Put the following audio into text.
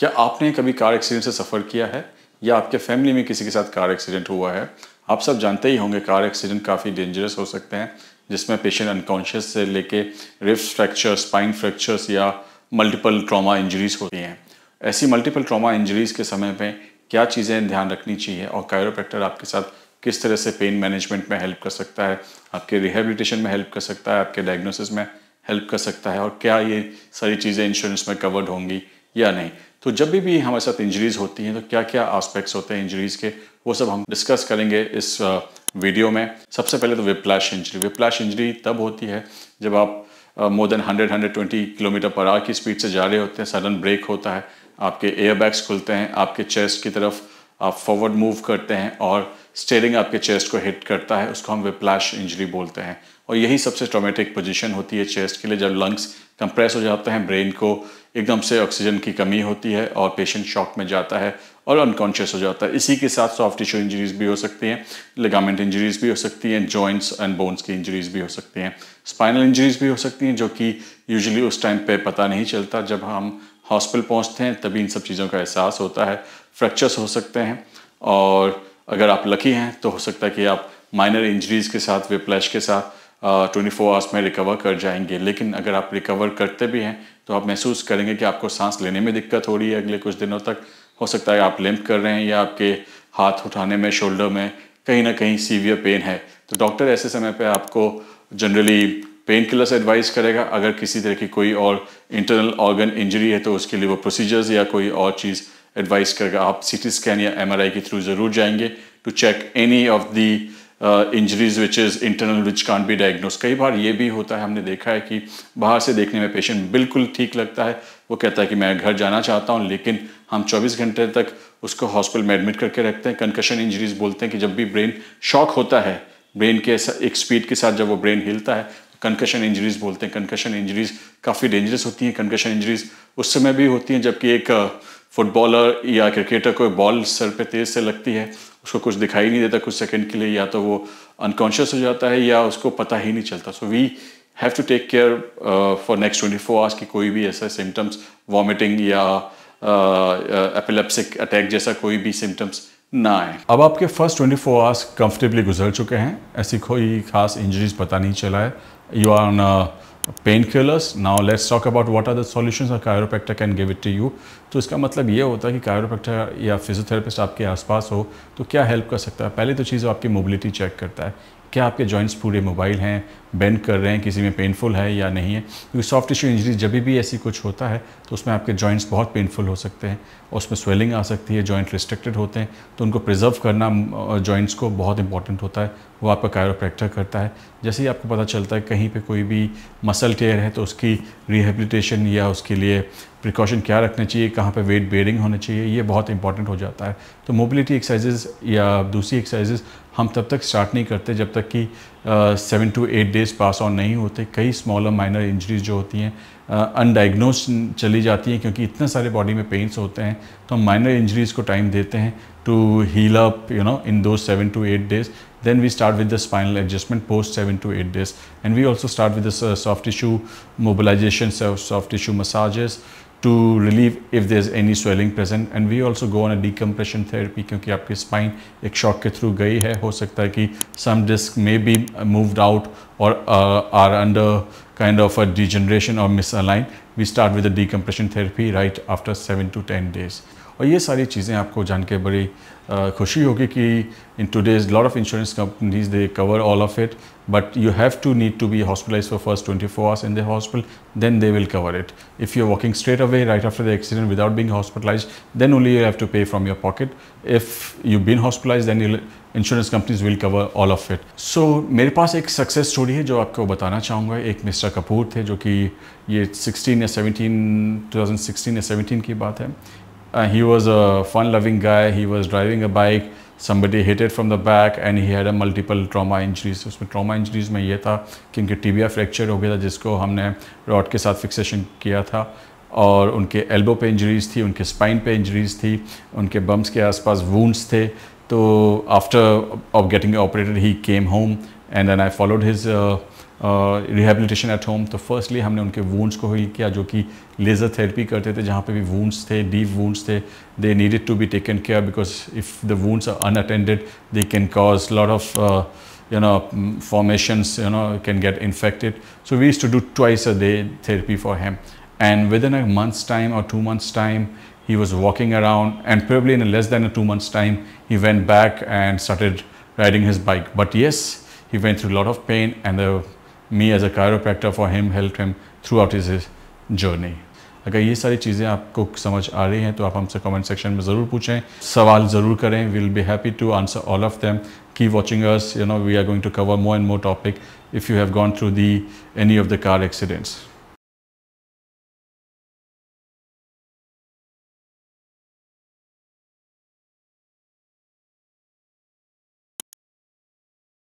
क्या आपने कभी कार एक्सीडेंट से सफ़र किया है या आपके फैमिली में किसी के साथ कार एक्सीडेंट हुआ है आप सब जानते ही होंगे कार एक्सीडेंट काफ़ी डेंजरस हो सकते हैं जिसमें पेशेंट अनकॉन्शियस से लेके रिप्स फ्रैक्चर स्पाइन फ्रैक्चर्स या मल्टीपल ट्रॉमा इंजरीज होती हैं ऐसी मल्टीपल ट्रॉमा इंजरीज के समय में क्या चीज़ें ध्यान रखनी चाहिए और कायरोप्रैक्टर आपके साथ किस तरह से पेन मैनेजमेंट में हेल्प कर सकता है आपके रिहेबिलिटेशन में हेल्प कर सकता है आपके डायग्नोसिस में हेल्प कर सकता है और क्या ये सारी चीज़ें इंश्योरेंस में कवर्ड होंगी या नहीं तो जब भी भी हमारे साथ इंजरीज होती हैं तो क्या क्या आस्पेक्ट्स होते हैं इंजरीज के वो सब हम डिस्कस करेंगे इस वीडियो में सबसे पहले तो विप्लैश इंजरी विप्लैश इंजरी तब होती है जब आप more than hundred hundred twenty kilometre per hour की स्पीड से जा रहे होते हैं सडन ब्रेक होता है आपके एयरबैग्स खुलते हैं आपके चेस्ट की तरफ आप फॉरवर्ड मूव करते हैं और स्टेयरिंग आपके चेस्ट को हिट करता है उसको हम विप्लैश इंजरी बोलते हैं और यही सबसे ट्रोमेटिक पोजीशन होती है चेस्ट के लिए जब लंग्स कंप्रेस हो जाते हैं ब्रेन को एकदम से ऑक्सीजन की कमी होती है और पेशेंट शॉक में जाता है और अनकॉन्शियस हो जाता है इसी के साथ सॉफ्ट टिश्यू इंजरीज भी हो सकती हैं लिगामेंट इंजरीज भी हो सकती हैं जॉइंट्स एंड बोन्स की इंजरीज भी हो सकती हैं स्पाइनल इंजरीज भी हो सकती हैं जो कि यूजली उस टाइम पर पता नहीं चलता जब हम हॉस्पिटल पहुँचते हैं तभी इन सब चीज़ों का एहसास होता है फ्रैक्चर्स हो सकते हैं और अगर आप लकी हैं तो हो सकता है कि आप माइनर इंजरीज़ के साथ विप्लैश के साथ ट्वेंटी फोर आवर्स में रिकवर कर जाएंगे लेकिन अगर आप रिकवर करते भी हैं तो आप महसूस करेंगे कि आपको सांस लेने में दिक्कत हो रही है अगले कुछ दिनों तक हो सकता है आप लिम्प कर रहे हैं या आपके हाथ उठाने में शोल्डर में कहीं ना कहीं सीवियर पेन है तो डॉक्टर ऐसे समय पर आपको जनरली पेन किलर्स एडवाइस करेगा अगर किसी तरह की कोई और इंटरनल ऑर्गन इंजरी है तो उसके लिए वो प्रोसीजर्स या कोई और चीज़ एडवाइस करेगा आप सी टी स्कैन या एम के थ्रू ज़रूर जाएंगे to check any of the injuries which is internal which can't be diagnose कई बार ये भी होता है हमने देखा है कि बाहर से देखने में पेशेंट बिल्कुल ठीक लगता है वो कहता है कि मैं घर जाना चाहता हूँ लेकिन हम 24 घंटे तक उसको हॉस्पिटल में एडमिट करके रखते हैं कंकशन इंजरीज बोलते हैं कि जब भी ब्रेन शॉक होता है ब्रेन के एक स्पीड के साथ जब वो ब्रेन हिलता है कंकशन इंजरीज बोलते हैं कंकशन इंजरीज काफ़ी डेंजरस होती हैं कंकशन इंजरीज उस समय भी होती हैं जबकि एक फुटबॉलर uh, या क्रिकेटर को बॉल सर पे तेज़ से लगती है उसको कुछ दिखाई नहीं देता कुछ सेकंड के लिए या तो वो अनकॉन्शियस हो जाता है या उसको पता ही नहीं चलता so we have to take care for next twenty four hours की कोई भी ऐसा सिम्टम्स वॉमिटिंग या एपिलेप्सिक uh, अटैक uh, जैसा कोई भी सिम्टम्स ना आए अब आपके first twenty four hours comfortably गुजर चुके हैं ऐसी कोई खास इंजरीज पता नहीं चला है you are painkillers now let's talk about what are the solutions of chiropractor can give it to you तो इसका मतलब ये होता है कि कायरोप्रैक्टर या फिजियोथेरेपिस्ट आपके आसपास हो तो क्या हेल्प कर सकता है पहले तो चीज़ आपकी मोबिलिटी चेक करता है क्या आपके जॉइंट्स पूरे मोबाइल हैं बेंड कर रहे हैं किसी में पेनफुल है या नहीं है क्योंकि सॉफ्ट टिश्यू इंजरी जब भी ऐसी कुछ होता है तो उसमें आपके जॉइंट्स बहुत पेनफुल हो सकते हैं और उसमें स्वेलिंग आ सकती है जॉइंट रिस्ट्रिक्टेड होते हैं तो उनको प्रिजर्व करना जॉइंट्स को बहुत इंपॉर्टेंट होता है वो आपका कायरोप्रैक्टर करता है जैसे ही आपको पता चलता है कहीं पर कोई भी मसल टेयर है तो उसकी रिहेबिलिटेशन या उसके लिए प्रिकॉशन क्या रखना चाहिए कहाँ पर वेट बेयरिंग होना चाहिए ये बहुत इंपॉर्टेंट हो जाता है तो मोबिलिटी एक्सरसाइजेज या दूसरी एक्सरसाइजेज हम तब तक स्टार्ट नहीं करते जब तक कि seven to eight days pass on नहीं होते कई स्मॉल और माइनर इंजरीज जो होती हैं अनडाइग्नोज चली जाती हैं क्योंकि इतने सारे बॉडी में पेन्स होते हैं तो हम माइनर इंजरीज़ को टाइम देते हैं to heal up you know in दो seven to eight days then we start with the spinal adjustment post seven to eight days and we also start with the soft tissue mobilization soft tissue massages to relieve if there's any swelling present and we also go on a decompression therapy क्योंकि आपकी spine ek shock ke through gayi hai ho sakta hai ki some disc may be moved out or uh, are under kind of a degeneration or misaligned we start with a decompression therapy right after 7 to 10 days और ये सारी चीज़ें आपको जान के बड़ी खुशी होगी कि in today's lot of insurance companies they cover all of it but you have to need to be hospitalize for first twenty four hours in the hospital then they will cover it if you are walking straight away right after the accident without being hospitalize then only you have to pay from your pocket if you been hospitalize then insurance companies will cover all of it so मेरे पास एक success story है जो आपको बताना चाहूँगा एक mister Kapoor थे जो कि ये सिक्सटीन या सेवनटीन टू थाउजेंड सिक्सटीन या सेवनटीन की बात है Uh, he was a fun-loving guy. He was driving a bike. Somebody hit it from the back and he had a multiple trauma injuries. उसमें trauma injuries mein ye tha ki unke tibia fracture ho gaya tha jisko humne rod ke sath fixation किया था और उनके elbow पे injuries थी उनके spine पे injuries थी उनके बम्स के आसपास वूंड्स थे तो after of getting operated he came home and then I followed his rehabilitation at home तो फर्स्टली हमने उनके वूंड्स को हील किया जो कि लेज़र थेरेपी करते थे जहाँ पे भी वूंड्स थे डीप वूंड्स थे they needed to be taken care because if the wounds are unattended they can cause lot of you know formations you know can get infected so we is to do twice a day therapy for him and within a month's time और two months time he was walking around and probably in less than a two months time he went back and started riding his bike but yes he went through lot of pain and me as a chiropractor for him helped him throughout his, journey. अगर ये सारी चीज़ें आपको समझ आ रही हैं तो आप हमसे कमेंट सेक्शन में ज़रूर पूछें सवाल ज़रूर करें will be happy to answer all of them keep watching us we are going to cover more and more topic if you have gone through any of the car accidents